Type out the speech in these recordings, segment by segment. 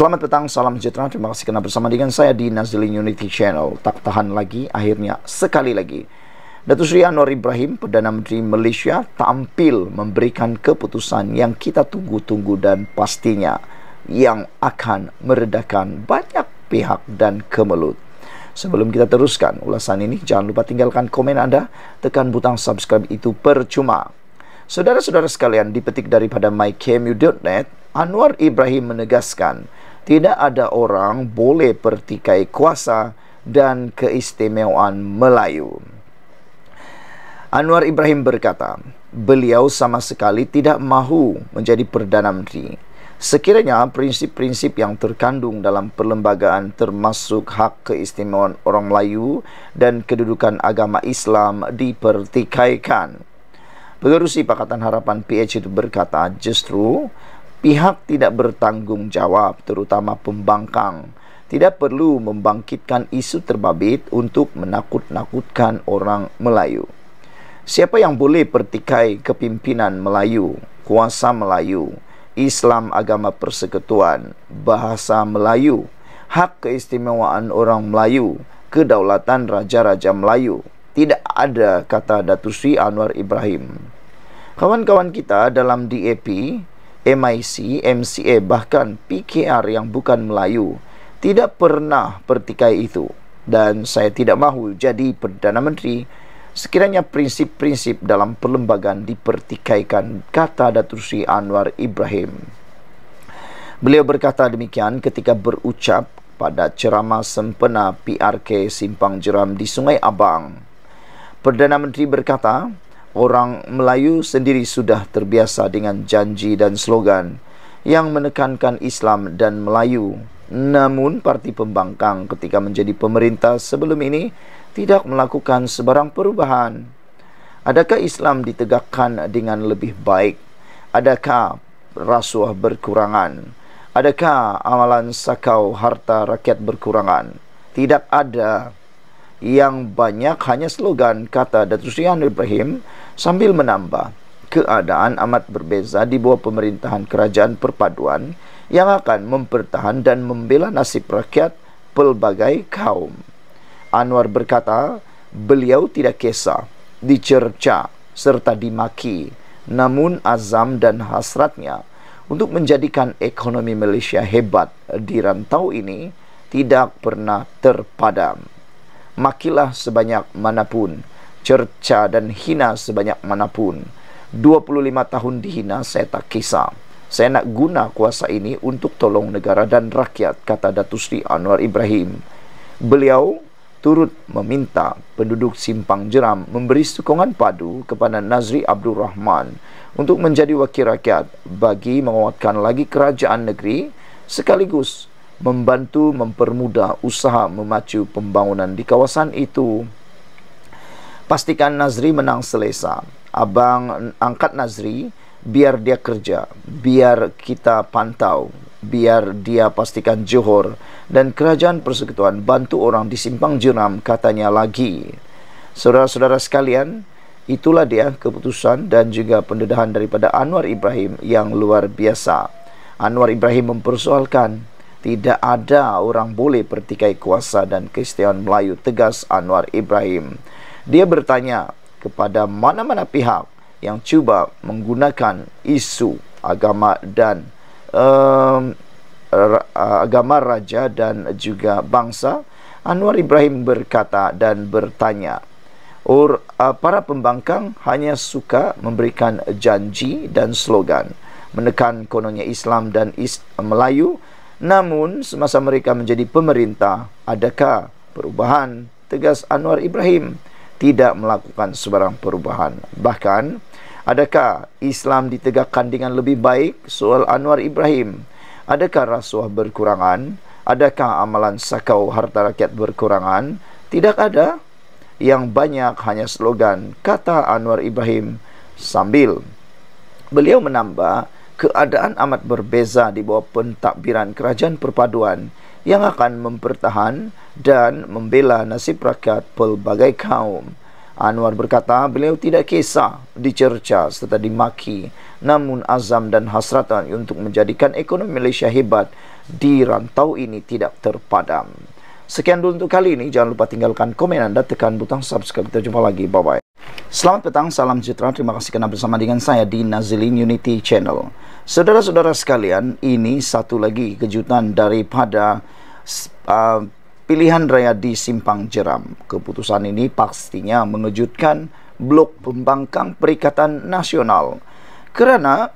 Selamat petang, salam sejahtera. Terima kasih kerana bersama dengan saya di Nazilin Unity Channel. Tak tahan lagi, akhirnya sekali lagi. Datuk Sri Anwar Ibrahim, Perdana Menteri Malaysia, tampil memberikan keputusan yang kita tunggu-tunggu dan pastinya yang akan meredakan banyak pihak dan kemelut. Sebelum kita teruskan ulasan ini, jangan lupa tinggalkan komen anda, tekan butang subscribe itu percuma. Saudara-saudara sekalian, dipetik daripada mykmu.net, Anwar Ibrahim menegaskan tidak ada orang boleh pertikai kuasa dan keistimewaan Melayu. Anwar Ibrahim berkata, beliau sama sekali tidak mahu menjadi Perdana Menteri. Sekiranya prinsip-prinsip yang terkandung dalam perlembagaan termasuk hak keistimewaan orang Melayu dan kedudukan agama Islam dipertikaikan. Pengerusi Pakatan Harapan PH itu berkata, justru pihak tidak bertanggungjawab terutama pembangkang tidak perlu membangkitkan isu terbabit untuk menakut-nakutkan orang Melayu. Siapa yang boleh pertikai kepimpinan Melayu, kuasa Melayu, Islam agama persekutuan, bahasa Melayu, hak keistimewaan orang Melayu, kedaulatan raja-raja Melayu. Tidak ada kata Datu Sri Anwar Ibrahim. Kawan-kawan kita dalam DAP MIC, MCA bahkan PKR yang bukan Melayu tidak pernah pertikai itu dan saya tidak mahu jadi Perdana Menteri sekiranya prinsip-prinsip dalam perlembagaan dipertikaikan kata Datuk Sri Anwar Ibrahim. Beliau berkata demikian ketika berucap pada ceramah sempena PRK Simpang Jeram di Sungai Abang. Perdana Menteri berkata, orang Melayu sendiri sudah terbiasa dengan janji dan slogan yang menekankan Islam dan Melayu. Namun, parti pembangkang ketika menjadi pemerintah sebelum ini tidak melakukan sebarang perubahan. Adakah Islam ditegakkan dengan lebih baik? Adakah rasuah berkurangan? Adakah amalan sakau harta rakyat berkurangan? Tidak ada yang banyak hanya slogan kata Datuk Seri Anwar Ibrahim sambil menambah keadaan amat berbeza di bawah pemerintahan kerajaan perpaduan yang akan mempertahan dan membela nasib rakyat pelbagai kaum. Anwar berkata beliau tidak kisah dicerca serta dimaki namun azam dan hasratnya untuk menjadikan ekonomi Malaysia hebat di rantau ini tidak pernah terpadam makilah sebanyak manapun, cerca dan hina sebanyak manapun. 25 tahun dihina saya tak kisah. Saya nak guna kuasa ini untuk tolong negara dan rakyat, kata Datu Sri Anwar Ibrahim. Beliau turut meminta penduduk Simpang Jeram memberi sokongan padu kepada Nazri Abdul Rahman untuk menjadi wakil rakyat bagi menguatkan lagi kerajaan negeri sekaligus membantu mempermudah usaha memacu pembangunan di kawasan itu. Pastikan Nazri menang selesa. Abang angkat Nazri biar dia kerja, biar kita pantau, biar dia pastikan Johor dan kerajaan persekutuan bantu orang di simpang jeram katanya lagi. Saudara-saudara sekalian, Itulah dia keputusan dan juga pendedahan daripada Anwar Ibrahim yang luar biasa. Anwar Ibrahim mempersoalkan tidak ada orang boleh bertikai kuasa dan Kristian Melayu tegas Anwar Ibrahim. Dia bertanya kepada mana-mana pihak yang cuba menggunakan isu agama dan um, agama raja dan juga bangsa. Anwar Ibrahim berkata dan bertanya, Or, uh, para pembangkang hanya suka memberikan janji dan slogan menekan kononnya Islam dan Is Melayu Namun semasa mereka menjadi pemerintah, adakah perubahan? Tegas Anwar Ibrahim tidak melakukan sebarang perubahan. Bahkan, adakah Islam ditegakkan dengan lebih baik? Soal Anwar Ibrahim, adakah rasuah berkurangan? Adakah amalan sakau harta rakyat berkurangan? Tidak ada. Yang banyak hanya slogan kata Anwar Ibrahim sambil beliau menambah keadaan amat berbeza di bawah pentadbiran kerajaan perpaduan yang akan mempertahan dan membela nasib rakyat pelbagai kaum. Anwar berkata beliau tidak kisah dicerca serta dimaki namun azam dan hasratan untuk menjadikan ekonomi Malaysia hebat di rantau ini tidak terpadam. Sekian dulu untuk kali ini. Jangan lupa tinggalkan komen anda, tekan butang subscribe. Kita jumpa lagi. Bye-bye. Selamat petang, salam sejahtera. Terima kasih kerana bersama dengan saya di Nazilin Unity Channel. Saudara-saudara sekalian, ini satu lagi kejutan daripada uh, pilihan raya di Simpang Jeram. Keputusan ini pastinya mengejutkan blok pembangkang Perikatan Nasional. Kerana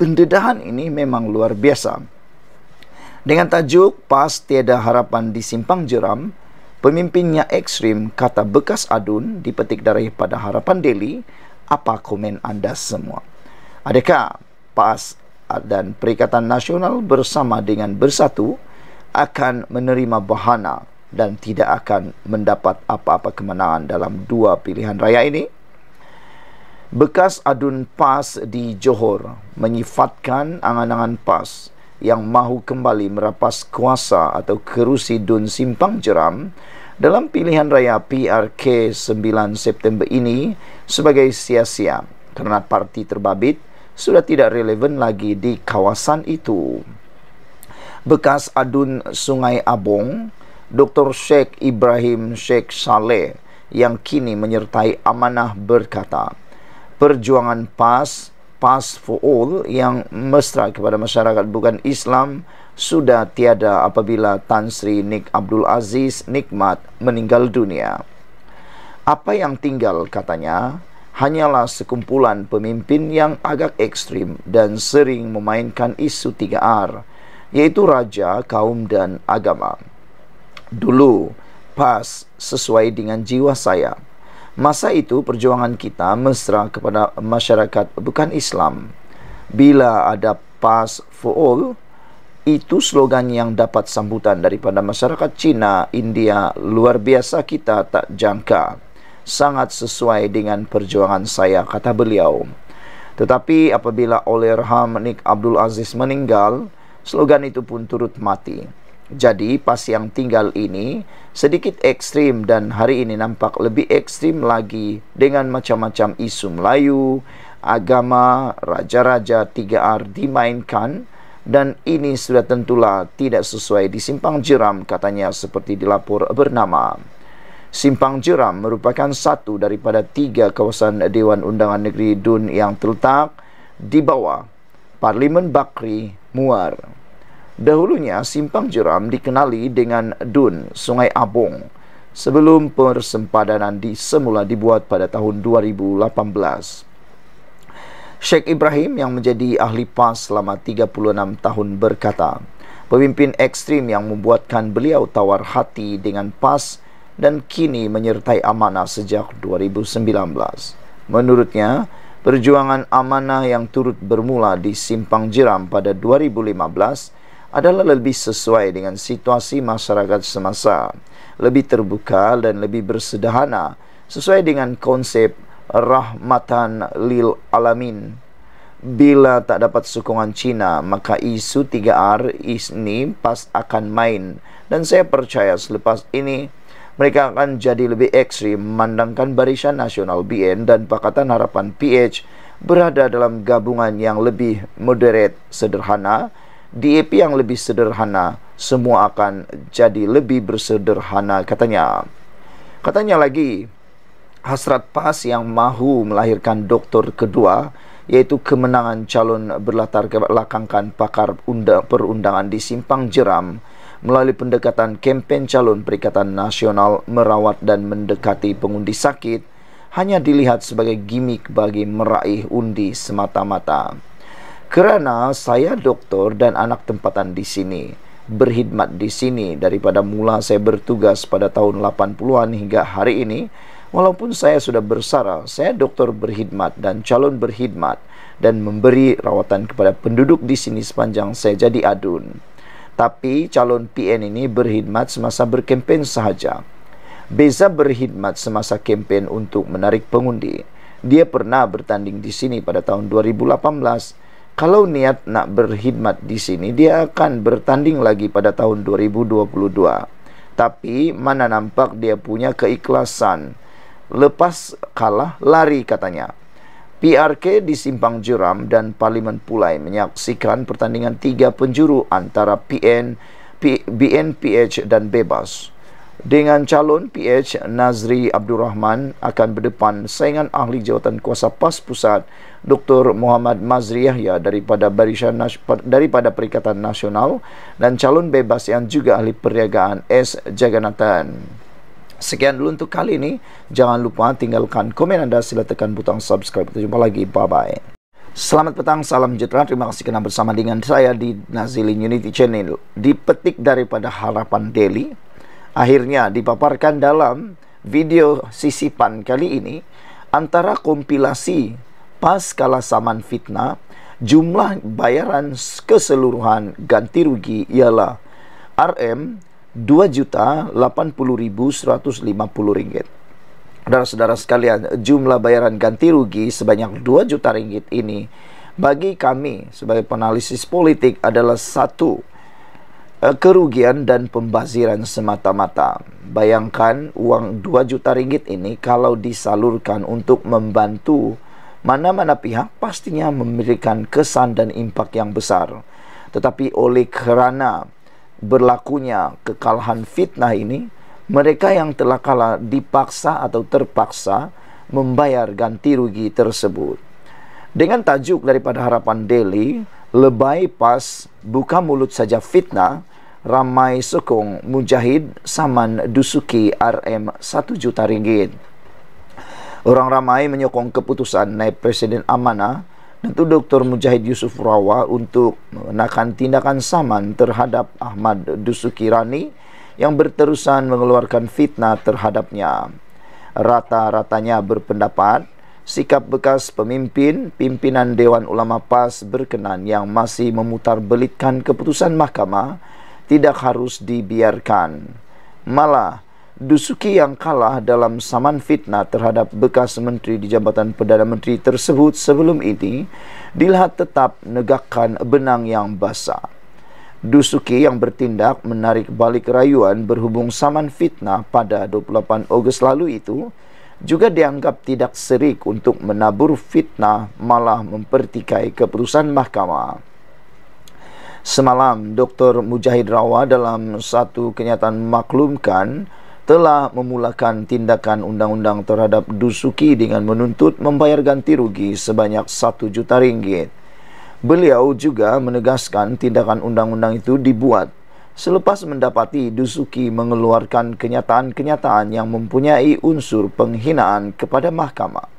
pendedahan ini memang luar biasa. Dengan tajuk PAS Tiada Harapan di Simpang Jeram, pemimpinnya ekstrim kata bekas adun dipetik daripada harapan Delhi, apa komen anda semua? Adakah PAS dan Perikatan Nasional bersama dengan Bersatu akan menerima bahana dan tidak akan mendapat apa-apa kemenangan dalam dua pilihan raya ini. Bekas adun PAS di Johor menyifatkan angan-angan PAS yang mahu kembali merapas kuasa atau kerusi Dun Simpang Jeram dalam pilihan raya PRK 9 September ini sebagai sia-sia kerana parti terbabit sudah tidak relevan lagi di kawasan itu. Bekas adun Sungai Abong, Dr. Sheikh Ibrahim Sheikh Saleh yang kini menyertai amanah berkata, perjuangan PAS, PAS for All yang mesra kepada masyarakat bukan Islam sudah tiada apabila Tan Sri Nik Abdul Aziz Nikmat meninggal dunia. Apa yang tinggal katanya hanyalah sekumpulan pemimpin yang agak ekstrim dan sering memainkan isu 3R yaitu raja, kaum dan agama. Dulu pas sesuai dengan jiwa saya. Masa itu perjuangan kita mesra kepada masyarakat bukan Islam. Bila ada pas for all itu slogan yang dapat sambutan daripada masyarakat Cina, India luar biasa kita tak jangka sangat sesuai dengan perjuangan saya kata beliau tetapi apabila oleh Rahman Nik Abdul Aziz meninggal slogan itu pun turut mati jadi pas yang tinggal ini sedikit ekstrim dan hari ini nampak lebih ekstrim lagi dengan macam-macam isu Melayu, agama, raja-raja 3R dimainkan dan ini sudah tentulah tidak sesuai di simpang jeram katanya seperti dilapor bernama. Simpang Jeram merupakan satu daripada tiga kawasan Dewan Undangan Negeri Dun yang terletak di bawah Parlimen Bakri Muar. Dahulunya, Simpang Jeram dikenali dengan Dun Sungai Abong sebelum persempadanan semula dibuat pada tahun 2018. Sheikh Ibrahim yang menjadi ahli PAS selama 36 tahun berkata, pemimpin ekstrim yang membuatkan beliau tawar hati dengan PAS dan kini menyertai amanah sejak 2019. Menurutnya, perjuangan amanah yang turut bermula di Simpang Jeram pada 2015 adalah lebih sesuai dengan situasi masyarakat semasa, lebih terbuka dan lebih bersederhana sesuai dengan konsep rahmatan lil alamin. Bila tak dapat sokongan Cina, maka isu 3R ini pas akan main. Dan saya percaya selepas ini, mereka akan jadi lebih ekstrim mandangkan barisan nasional BN dan Pakatan Harapan PH berada dalam gabungan yang lebih moderate sederhana DAP yang lebih sederhana semua akan jadi lebih bersederhana katanya katanya lagi hasrat PAS yang mahu melahirkan doktor kedua yaitu kemenangan calon berlatar belakangkan pakar undang perundangan di simpang jeram melalui pendekatan kempen calon Perikatan Nasional Merawat dan Mendekati Pengundi Sakit hanya dilihat sebagai gimmick bagi meraih undi semata-mata. Kerana saya doktor dan anak tempatan di sini, berkhidmat di sini daripada mula saya bertugas pada tahun 80-an hingga hari ini, walaupun saya sudah bersara, saya doktor berkhidmat dan calon berkhidmat dan memberi rawatan kepada penduduk di sini sepanjang saya jadi adun tapi calon PN ini berkhidmat semasa berkempen sahaja. Beza berkhidmat semasa kempen untuk menarik pengundi. Dia pernah bertanding di sini pada tahun 2018. Kalau niat nak berkhidmat di sini, dia akan bertanding lagi pada tahun 2022. Tapi mana nampak dia punya keikhlasan. Lepas kalah, lari katanya. PRK di Simpang Jeram dan Parlimen Pulai menyaksikan pertandingan tiga penjuru antara PN, P, BNPH dan Bebas. Dengan calon PH Nazri Abdul Rahman akan berdepan saingan ahli jawatan kuasa PAS Pusat Dr. Muhammad Mazri Yahya daripada Barisan Nas- daripada Perikatan Nasional dan calon bebas yang juga ahli perniagaan S. Jaganathan. Sekian dulu untuk kali ini. Jangan lupa tinggalkan komen anda. Sila tekan butang subscribe. Kita jumpa lagi. Bye-bye. Selamat petang, salam sejahtera. Terima kasih kerana bersama dengan saya di Nazilin Unity Channel. Dipetik daripada harapan Delhi, Akhirnya dipaparkan dalam video sisipan kali ini. Antara kompilasi pas kala saman fitnah, jumlah bayaran keseluruhan ganti rugi ialah RM 2,080,150 ringgit. Dan saudara sekalian, jumlah bayaran ganti rugi sebanyak 2 juta ringgit ini bagi kami sebagai penalisis politik adalah satu eh, kerugian dan pembaziran semata-mata. Bayangkan uang 2 juta ringgit ini kalau disalurkan untuk membantu mana-mana pihak pastinya memberikan kesan dan impak yang besar. Tetapi oleh kerana berlakunya kekalahan fitnah ini, mereka yang telah kalah dipaksa atau terpaksa membayar ganti rugi tersebut. Dengan tajuk daripada harapan Delhi, lebay pas buka mulut saja fitnah, ramai sokong mujahid saman dusuki RM1 juta ringgit. Orang ramai menyokong keputusan naib presiden amanah tentu Dr. Mujahid Yusuf Rawa untuk menakan tindakan saman terhadap Ahmad Dusuki Rani yang berterusan mengeluarkan fitnah terhadapnya. Rata-ratanya berpendapat, sikap bekas pemimpin pimpinan Dewan Ulama PAS berkenan yang masih memutar belitkan keputusan mahkamah tidak harus dibiarkan. Malah, Dusuki yang kalah dalam saman fitnah terhadap bekas menteri di Jabatan Perdana Menteri tersebut sebelum ini dilihat tetap negakan benang yang basah. Dusuki yang bertindak menarik balik rayuan berhubung saman fitnah pada 28 Ogos lalu itu juga dianggap tidak serik untuk menabur fitnah malah mempertikai keputusan mahkamah. Semalam, Dr. Mujahid Rawa dalam satu kenyataan maklumkan, telah memulakan tindakan undang-undang terhadap Dusuki dengan menuntut membayar ganti rugi sebanyak 1 juta ringgit. Beliau juga menegaskan tindakan undang-undang itu dibuat selepas mendapati Dusuki mengeluarkan kenyataan-kenyataan yang mempunyai unsur penghinaan kepada mahkamah.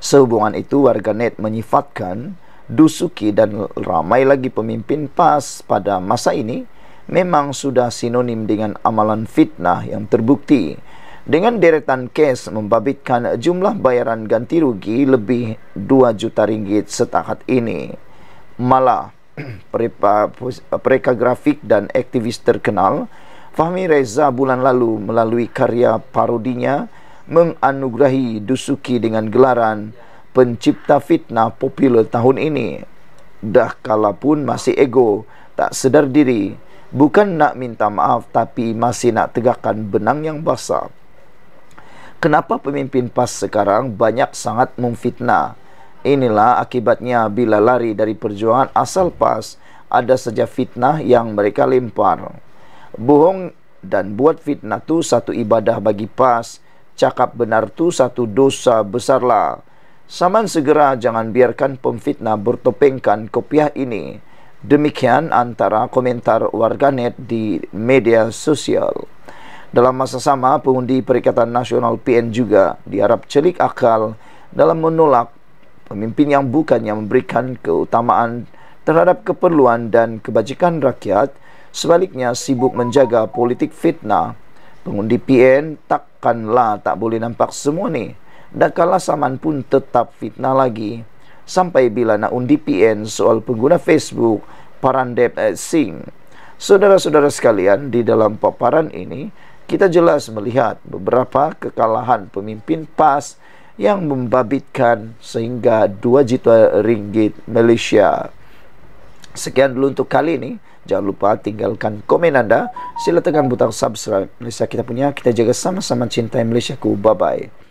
Sehubungan itu warganet menyifatkan Dusuki dan ramai lagi pemimpin PAS pada masa ini memang sudah sinonim dengan amalan fitnah yang terbukti. Dengan deretan kes membabitkan jumlah bayaran ganti rugi lebih 2 juta ringgit setakat ini. Malah, pereka grafik dan aktivis terkenal, Fahmi Reza bulan lalu melalui karya parodinya menganugerahi Dusuki dengan gelaran pencipta fitnah popular tahun ini. Dah kalah masih ego, tak sedar diri, bukan nak minta maaf tapi masih nak tegakkan benang yang basah. Kenapa pemimpin PAS sekarang banyak sangat memfitnah? Inilah akibatnya bila lari dari perjuangan asal PAS, ada saja fitnah yang mereka lempar. Bohong dan buat fitnah tu satu ibadah bagi PAS, cakap benar tu satu dosa besarlah. Saman segera jangan biarkan pemfitnah bertopengkan kopiah ini. Demikian antara komentar warganet di media sosial. Dalam masa sama, pengundi Perikatan Nasional PN juga diharap celik akal dalam menolak pemimpin yang bukannya memberikan keutamaan terhadap keperluan dan kebajikan rakyat, sebaliknya sibuk menjaga politik fitnah. Pengundi PN takkanlah tak boleh nampak semua ni, dan kalah saman pun tetap fitnah lagi sampai bila nak undi PN soal pengguna Facebook Parandep Singh. Saudara-saudara sekalian, di dalam paparan ini, kita jelas melihat beberapa kekalahan pemimpin PAS yang membabitkan sehingga 2 juta ringgit Malaysia. Sekian dulu untuk kali ini. Jangan lupa tinggalkan komen anda. Sila tekan butang subscribe Malaysia kita punya. Kita jaga sama-sama cintai Malaysia ku. Bye-bye.